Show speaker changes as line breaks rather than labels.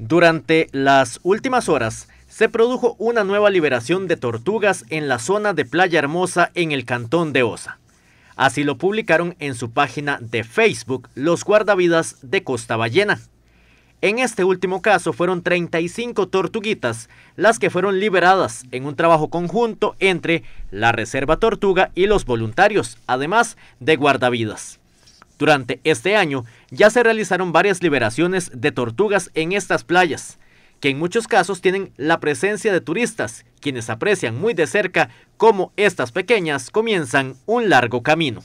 Durante las últimas horas se produjo una nueva liberación de tortugas en la zona de Playa Hermosa en el cantón de Osa. Así lo publicaron en su página de Facebook los guardavidas de Costa Ballena. En este último caso fueron 35 tortuguitas las que fueron liberadas en un trabajo conjunto entre la Reserva Tortuga y los voluntarios, además de guardavidas. Durante este año ya se realizaron varias liberaciones de tortugas en estas playas, que en muchos casos tienen la presencia de turistas, quienes aprecian muy de cerca cómo estas pequeñas comienzan un largo camino.